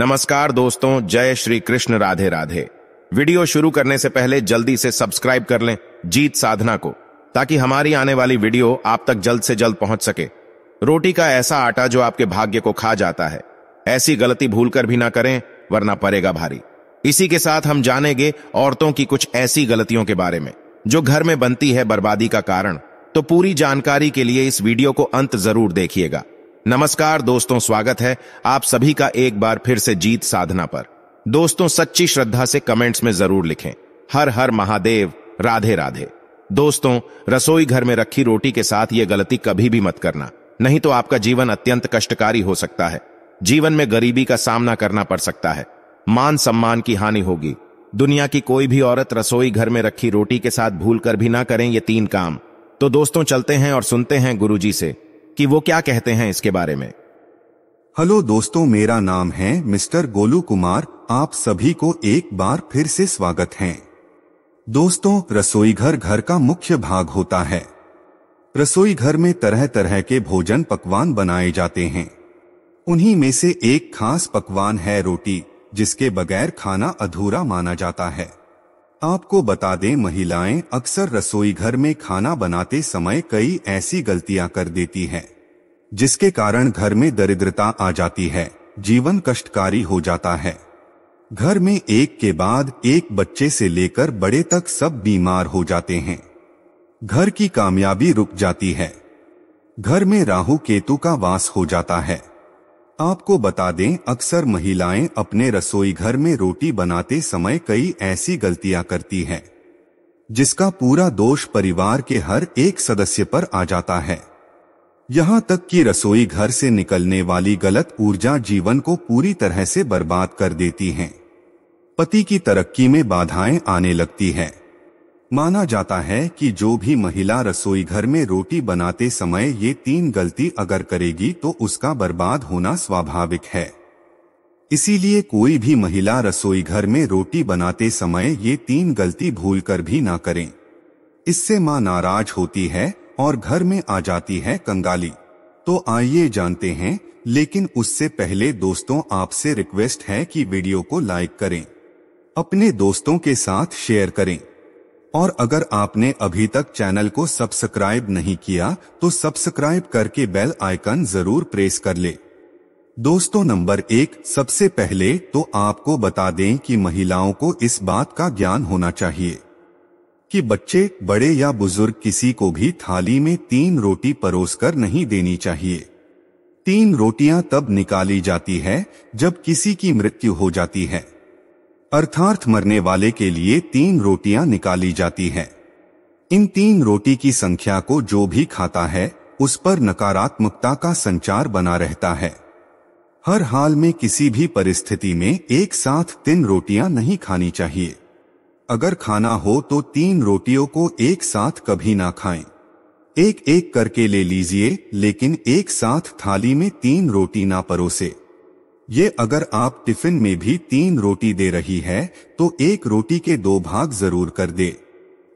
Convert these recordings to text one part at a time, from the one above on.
नमस्कार दोस्तों जय श्री कृष्ण राधे राधे वीडियो शुरू करने से पहले जल्दी से सब्सक्राइब कर लें जीत साधना को ताकि हमारी आने वाली वीडियो आप तक जल्द से जल्द पहुंच सके रोटी का ऐसा आटा जो आपके भाग्य को खा जाता है ऐसी गलती कर भी ना करें वरना पड़ेगा भारी इसी के साथ हम जानेंगे औरतों की कुछ ऐसी गलतियों के बारे में जो घर में बनती है बर्बादी का कारण तो पूरी जानकारी के लिए इस वीडियो को अंत जरूर देखिएगा नमस्कार दोस्तों स्वागत है आप सभी का एक बार फिर से जीत साधना पर दोस्तों सच्ची श्रद्धा से कमेंट्स में जरूर लिखें हर हर महादेव राधे राधे दोस्तों रसोई घर में रखी रोटी के साथ ये गलती कभी भी मत करना नहीं तो आपका जीवन अत्यंत कष्टकारी हो सकता है जीवन में गरीबी का सामना करना पड़ सकता है मान सम्मान की हानि होगी दुनिया की कोई भी औरत रसोई घर में रखी रोटी के साथ भूल कर भी ना करें ये तीन काम तो दोस्तों चलते हैं और सुनते हैं गुरुजी से कि वो क्या कहते हैं इसके बारे में हेलो दोस्तों मेरा नाम है मिस्टर गोलू कुमार आप सभी को एक बार फिर से स्वागत है दोस्तों रसोई घर घर का मुख्य भाग होता है रसोई घर में तरह तरह के भोजन पकवान बनाए जाते हैं उन्हीं में से एक खास पकवान है रोटी जिसके बगैर खाना अधूरा माना जाता है आपको बता दें महिलाएं अक्सर रसोई घर में खाना बनाते समय कई ऐसी गलतियां कर देती हैं जिसके कारण घर में दरिद्रता आ जाती है जीवन कष्टकारी हो जाता है घर में एक के बाद एक बच्चे से लेकर बड़े तक सब बीमार हो जाते हैं घर की कामयाबी रुक जाती है घर में राहु केतु का वास हो जाता है आपको बता दें अक्सर महिलाएं अपने रसोई घर में रोटी बनाते समय कई ऐसी गलतियां करती हैं जिसका पूरा दोष परिवार के हर एक सदस्य पर आ जाता है यहां तक कि रसोई घर से निकलने वाली गलत ऊर्जा जीवन को पूरी तरह से बर्बाद कर देती हैं। पति की तरक्की में बाधाएं आने लगती हैं। माना जाता है कि जो भी महिला रसोई घर में रोटी बनाते समय ये तीन गलती अगर करेगी तो उसका बर्बाद होना स्वाभाविक है इसीलिए कोई भी महिला रसोई घर में रोटी बनाते समय ये तीन गलती भूल कर भी ना करें इससे माँ नाराज होती है और घर में आ जाती है कंगाली तो आइए जानते हैं लेकिन उससे पहले दोस्तों आपसे रिक्वेस्ट है कि वीडियो को लाइक करें अपने दोस्तों के साथ शेयर करें और अगर आपने अभी तक चैनल को सब्सक्राइब नहीं किया तो सब्सक्राइब करके बेल आइकन जरूर प्रेस कर ले दोस्तों नंबर एक सबसे पहले तो आपको बता दें कि महिलाओं को इस बात का ज्ञान होना चाहिए कि बच्चे बड़े या बुजुर्ग किसी को भी थाली में तीन रोटी परोसकर नहीं देनी चाहिए तीन रोटियां तब निकाली जाती है जब किसी की मृत्यु हो जाती है अर्थार्थ मरने वाले के लिए तीन रोटियां निकाली जाती हैं इन तीन रोटी की संख्या को जो भी खाता है उस पर नकारात्मकता का संचार बना रहता है हर हाल में किसी भी परिस्थिति में एक साथ तीन रोटियां नहीं खानी चाहिए अगर खाना हो तो तीन रोटियों को एक साथ कभी ना खाएं। एक एक करके ले लीजिए लेकिन एक साथ थाली में तीन रोटी ना परोसे ये अगर आप टिफिन में भी तीन रोटी दे रही है तो एक रोटी के दो भाग जरूर कर दे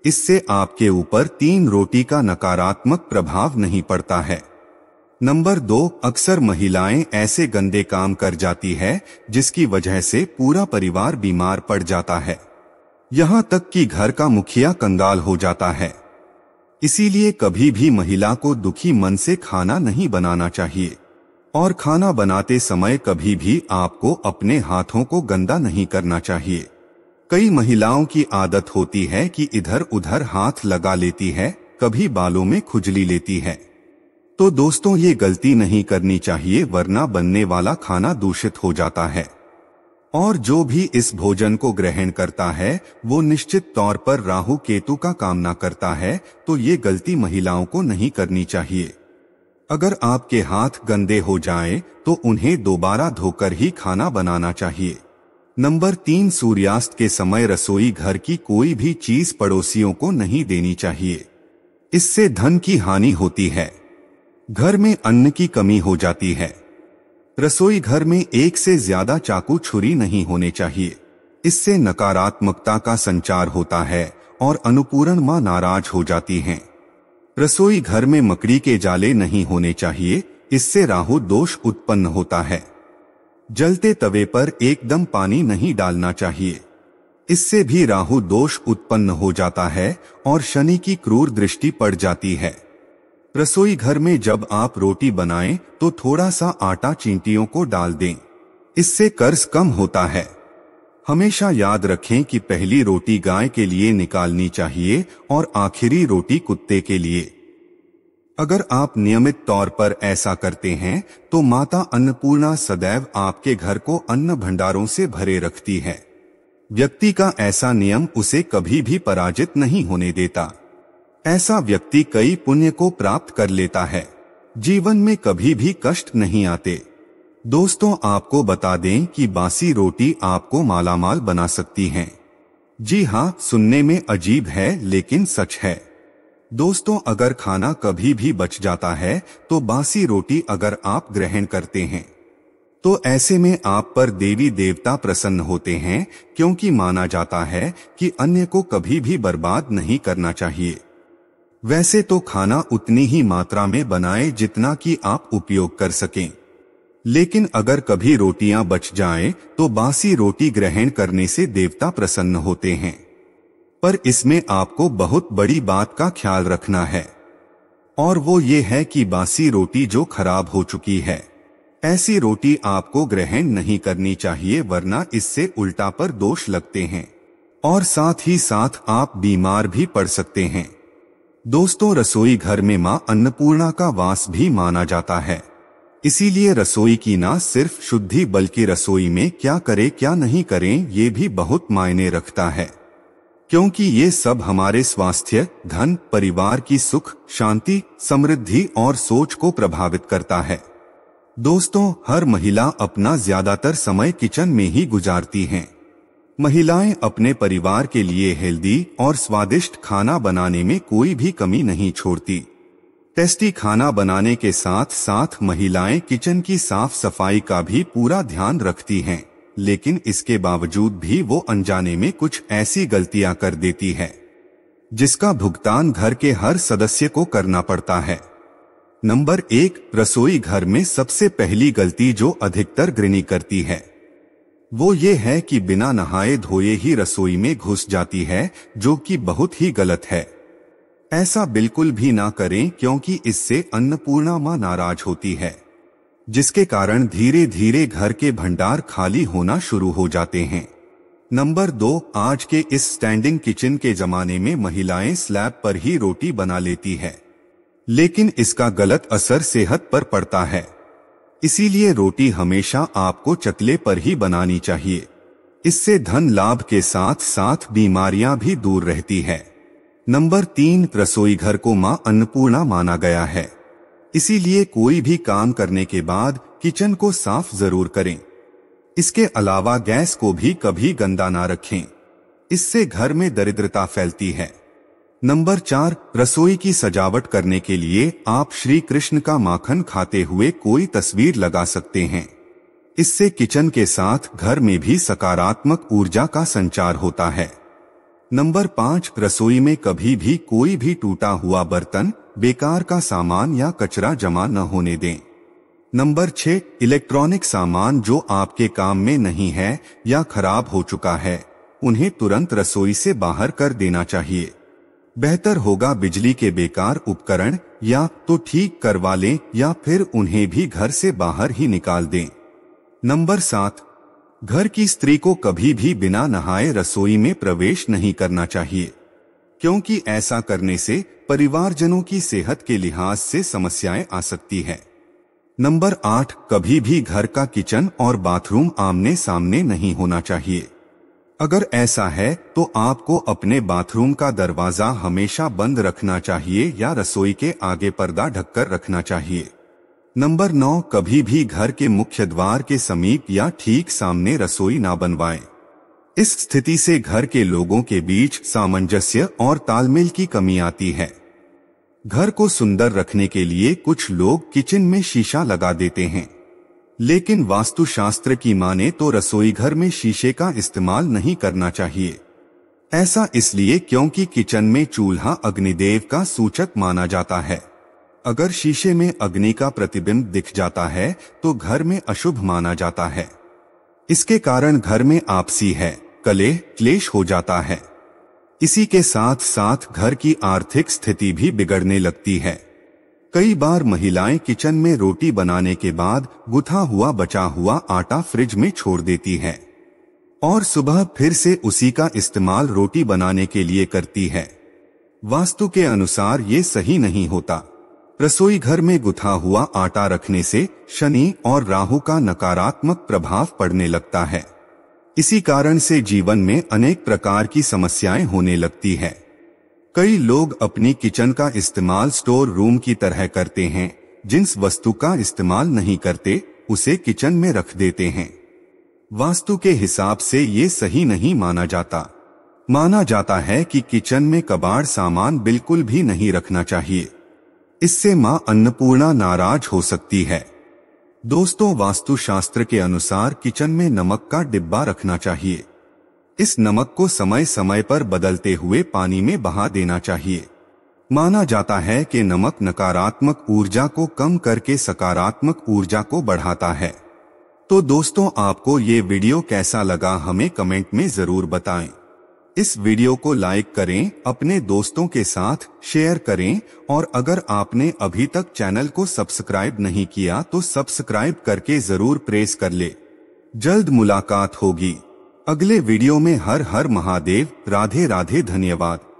इससे आपके ऊपर तीन रोटी का नकारात्मक प्रभाव नहीं पड़ता है नंबर दो अक्सर महिलाएं ऐसे गंदे काम कर जाती है जिसकी वजह से पूरा परिवार बीमार पड़ जाता है यहां तक कि घर का मुखिया कंगाल हो जाता है इसीलिए कभी भी महिला को दुखी मन से खाना नहीं बनाना चाहिए और खाना बनाते समय कभी भी आपको अपने हाथों को गंदा नहीं करना चाहिए कई महिलाओं की आदत होती है कि इधर उधर हाथ लगा लेती है कभी बालों में खुजली लेती है तो दोस्तों ये गलती नहीं करनी चाहिए वरना बनने वाला खाना दूषित हो जाता है और जो भी इस भोजन को ग्रहण करता है वो निश्चित तौर पर राहु केतु का कामना करता है तो ये गलती महिलाओं को नहीं करनी चाहिए अगर आपके हाथ गंदे हो जाएं, तो उन्हें दोबारा धोकर ही खाना बनाना चाहिए नंबर तीन सूर्यास्त के समय रसोई घर की कोई भी चीज पड़ोसियों को नहीं देनी चाहिए इससे धन की हानि होती है घर में अन्न की कमी हो जाती है रसोई घर में एक से ज्यादा चाकू छुरी नहीं होने चाहिए इससे नकारात्मकता का संचार होता है और अनुपूर्ण मां नाराज हो जाती हैं रसोई घर में मकड़ी के जाले नहीं होने चाहिए इससे राहु दोष उत्पन्न होता है जलते तवे पर एकदम पानी नहीं डालना चाहिए इससे भी राहु दोष उत्पन्न हो जाता है और शनि की क्रूर दृष्टि पड़ जाती है रसोई घर में जब आप रोटी बनाएं तो थोड़ा सा आटा चींटियों को डाल दें इससे कर्ज कम होता है हमेशा याद रखें कि पहली रोटी गाय के लिए निकालनी चाहिए और आखिरी रोटी कुत्ते के लिए अगर आप नियमित तौर पर ऐसा करते हैं तो माता अन्नपूर्णा सदैव आपके घर को अन्न भंडारों से भरे रखती है व्यक्ति का ऐसा नियम उसे कभी भी पराजित नहीं होने देता ऐसा व्यक्ति कई पुण्य को प्राप्त कर लेता है जीवन में कभी भी कष्ट नहीं आते दोस्तों आपको बता दें कि बासी रोटी आपको मालामाल बना सकती है जी हाँ सुनने में अजीब है लेकिन सच है दोस्तों अगर खाना कभी भी बच जाता है तो बासी रोटी अगर आप ग्रहण करते हैं तो ऐसे में आप पर देवी देवता प्रसन्न होते हैं क्योंकि माना जाता है कि अन्य को कभी भी बर्बाद नहीं करना चाहिए वैसे तो खाना उतनी ही मात्रा में बनाए जितना कि आप उपयोग कर सकें लेकिन अगर कभी रोटियां बच जाएं, तो बासी रोटी ग्रहण करने से देवता प्रसन्न होते हैं पर इसमें आपको बहुत बड़ी बात का ख्याल रखना है और वो ये है कि बासी रोटी जो खराब हो चुकी है ऐसी रोटी आपको ग्रहण नहीं करनी चाहिए वरना इससे उल्टा पर दोष लगते हैं और साथ ही साथ आप बीमार भी पड़ सकते हैं दोस्तों रसोई घर में मां अन्नपूर्णा का वास भी माना जाता है इसीलिए रसोई की ना सिर्फ शुद्धि बल्कि रसोई में क्या करें क्या नहीं करें ये भी बहुत मायने रखता है क्योंकि ये सब हमारे स्वास्थ्य धन परिवार की सुख शांति समृद्धि और सोच को प्रभावित करता है दोस्तों हर महिला अपना ज्यादातर समय किचन में ही गुजारती हैं। महिलाएं अपने परिवार के लिए हेल्दी और स्वादिष्ट खाना बनाने में कोई भी कमी नहीं छोड़ती टेस्टी खाना बनाने के साथ साथ महिलाएं किचन की साफ सफाई का भी पूरा ध्यान रखती हैं, लेकिन इसके बावजूद भी वो अनजाने में कुछ ऐसी गलतियां कर देती है जिसका भुगतान घर के हर सदस्य को करना पड़ता है नंबर एक रसोई घर में सबसे पहली गलती जो अधिकतर गृहिणी करती है वो ये है कि बिना नहाए धोए ही रसोई में घुस जाती है जो कि बहुत ही गलत है ऐसा बिल्कुल भी ना करें क्योंकि इससे अन्नपूर्णा माँ नाराज होती है जिसके कारण धीरे धीरे घर के भंडार खाली होना शुरू हो जाते हैं नंबर दो आज के इस स्टैंडिंग किचन के जमाने में महिलाएं स्लैब पर ही रोटी बना लेती है लेकिन इसका गलत असर सेहत पर पड़ता है इसीलिए रोटी हमेशा आपको चकले पर ही बनानी चाहिए इससे धन लाभ के साथ साथ बीमारियां भी दूर रहती है नंबर तीन रसोई घर को मां अन्नपूर्णा माना गया है इसीलिए कोई भी काम करने के बाद किचन को साफ जरूर करें इसके अलावा गैस को भी कभी गंदा ना रखें इससे घर में दरिद्रता फैलती है नंबर चार रसोई की सजावट करने के लिए आप श्री कृष्ण का माखन खाते हुए कोई तस्वीर लगा सकते हैं इससे किचन के साथ घर में भी सकारात्मक ऊर्जा का संचार होता है नंबर पाँच रसोई में कभी भी कोई भी टूटा हुआ बर्तन बेकार का सामान या कचरा जमा न होने दें नंबर छह इलेक्ट्रॉनिक सामान जो आपके काम में नहीं है या खराब हो चुका है उन्हें तुरंत रसोई से बाहर कर देना चाहिए बेहतर होगा बिजली के बेकार उपकरण या तो ठीक करवा लें या फिर उन्हें भी घर से बाहर ही निकाल दें नंबर सात घर की स्त्री को कभी भी बिना नहाए रसोई में प्रवेश नहीं करना चाहिए क्योंकि ऐसा करने से परिवारजनों की सेहत के लिहाज से समस्याएं आ सकती है नंबर आठ कभी भी घर का किचन और बाथरूम आमने सामने नहीं होना चाहिए अगर ऐसा है तो आपको अपने बाथरूम का दरवाजा हमेशा बंद रखना चाहिए या रसोई के आगे पर्दा ढककर रखना चाहिए नंबर नौ कभी भी घर के मुख्य द्वार के समीप या ठीक सामने रसोई ना बनवाएं। इस स्थिति से घर के लोगों के बीच सामंजस्य और तालमेल की कमी आती है घर को सुंदर रखने के लिए कुछ लोग किचन में शीशा लगा देते हैं लेकिन वास्तुशास्त्र की माने तो रसोई घर में शीशे का इस्तेमाल नहीं करना चाहिए ऐसा इसलिए क्योंकि किचन में चूल्हा अग्निदेव का सूचक माना जाता है अगर शीशे में अग्नि का प्रतिबिंब दिख जाता है तो घर में अशुभ माना जाता है इसके कारण घर में आपसी है कले क्लेश हो जाता है इसी के साथ साथ घर की आर्थिक स्थिति भी बिगड़ने लगती है कई बार महिलाएं किचन में रोटी बनाने के बाद गुथा हुआ बचा हुआ आटा फ्रिज में छोड़ देती हैं और सुबह फिर से उसी का इस्तेमाल रोटी बनाने के लिए करती है वास्तु के अनुसार ये सही नहीं होता रसोई घर में गुथा हुआ आटा रखने से शनि और राहु का नकारात्मक प्रभाव पड़ने लगता है इसी कारण से जीवन में अनेक प्रकार की समस्याएं होने लगती है कई लोग अपनी किचन का इस्तेमाल स्टोर रूम की तरह करते हैं जिस वस्तु का इस्तेमाल नहीं करते उसे किचन में रख देते हैं वास्तु के हिसाब से ये सही नहीं माना जाता माना जाता है कि किचन में कबाड़ सामान बिल्कुल भी नहीं रखना चाहिए इससे मां अन्नपूर्णा नाराज हो सकती है दोस्तों वास्तुशास्त्र के अनुसार किचन में नमक का डिब्बा रखना चाहिए इस नमक को समय समय पर बदलते हुए पानी में बहा देना चाहिए माना जाता है कि नमक नकारात्मक ऊर्जा को कम करके सकारात्मक ऊर्जा को बढ़ाता है तो दोस्तों आपको ये वीडियो कैसा लगा हमें कमेंट में जरूर बताएं इस वीडियो को लाइक करें अपने दोस्तों के साथ शेयर करें और अगर आपने अभी तक चैनल को सब्सक्राइब नहीं किया तो सब्सक्राइब करके जरूर प्रेस कर ले जल्द मुलाकात होगी अगले वीडियो में हर हर महादेव राधे राधे धन्यवाद